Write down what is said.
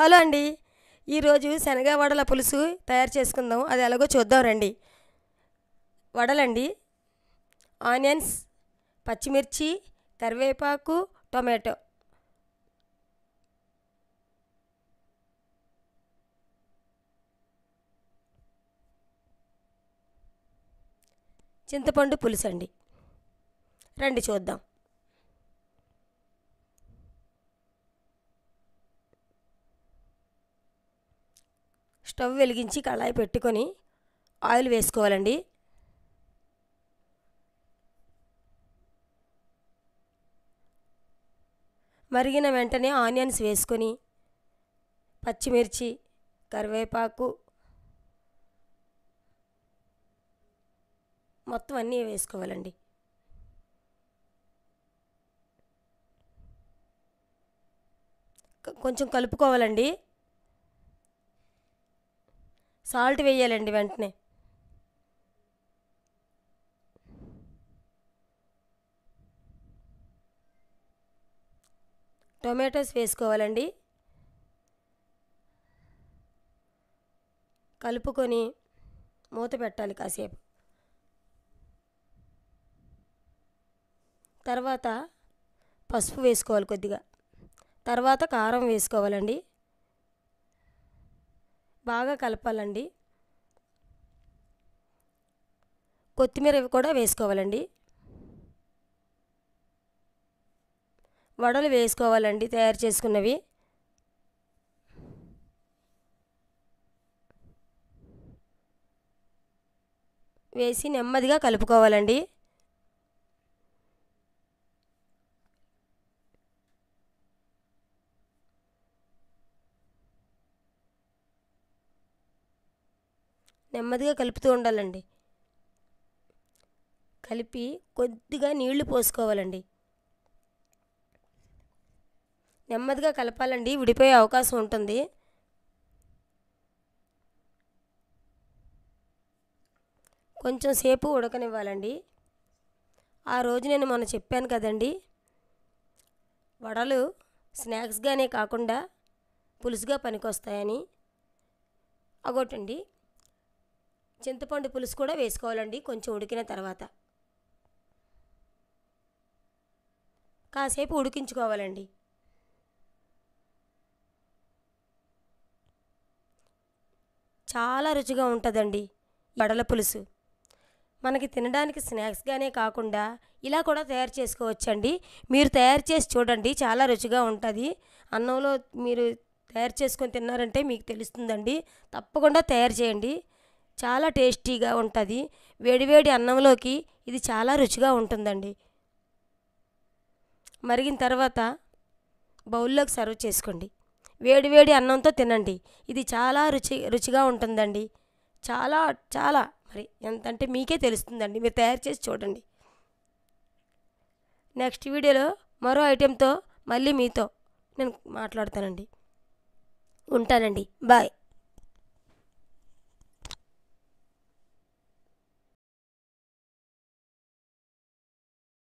hello అండి ఈరోజు శనగ వడల పులుసు తయారు చేసుకుందాం అది ఎలాగో చూద్దాం రండి వడలండి ఆనియన్స్ పచ్చిమిర్చి కరివేపాకు టొమాటో చింతపండు పులుసు అండి రండి చూద్దాం స్టవ్ వెలిగించి కళాయి పెట్టుకొని ఆయిల్ వేసుకోవాలండి మరిగిన వెంటనే ఆనియన్స్ వేసుకొని పచ్చిమిర్చి కరివేపాకు మొత్తం అన్నీ వేసుకోవాలండి కొంచెం కలుపుకోవాలండి సాల్ట్ వేయాలండి వెంటనే టొమాటోస్ వేసుకోవాలండి కలుపుకొని మూత పెట్టాలి కాసేపు తర్వాత పసుపు వేసుకోవాలి కొద్దిగా తర్వాత కారం వేసుకోవాలండి బాగా కలపాలండి కొత్తిమీర కూడా వేసుకోవాలండి వడలు వేసుకోవాలండి తయారు చేసుకున్నవి వేసి నెమ్మదిగా కలుపుకోవాలండి నెమ్మదిగా కలుపుతూ ఉండాలండి కలిపి కొద్దిగా నీళ్లు పోసుకోవాలండి నెమ్మదిగా కలపాలండి విడిపోయే అవకాశం ఉంటుంది కొంచెం సేపు ఉడకనివ్వాలండి ఆ రోజు నేను మొన్న చెప్పాను కదండి వడలు స్నాక్స్గానే కాకుండా పులుసుగా పనికొస్తాయని అగోటండి చింతపండు పులుసు కూడా వేసుకోవాలండి కొంచెం ఉడికిన తర్వాత కాసేపు ఉడికించుకోవాలండి చాలా రుచిగా ఉంటుందండి వడల పులుసు మనకి తినడానికి స్నాక్స్గానే కాకుండా ఇలా కూడా తయారు చేసుకోవచ్చండి మీరు తయారు చేసి చూడండి చాలా రుచిగా ఉంటుంది అన్నంలో మీరు తయారు చేసుకొని తిన్నారంటే మీకు తెలుస్తుందండి తప్పకుండా తయారు చేయండి చాలా టేస్టీగా ఉంటుంది వేడివేడి అన్నంలోకి ఇది చాలా రుచిగా ఉంటుందండి మరిగిన తర్వాత బౌల్లోకి సర్వ్ చేసుకోండి వేడివేడి అన్నంతో తినండి ఇది చాలా రుచి రుచిగా ఉంటుందండి చాలా చాలా మరి ఎంతంటే మీకే తెలుస్తుందండి మీరు తయారు చేసి చూడండి నెక్స్ట్ వీడియోలో మరో ఐటెంతో మళ్ళీ మీతో నేను మాట్లాడతానండి ఉంటానండి బాయ్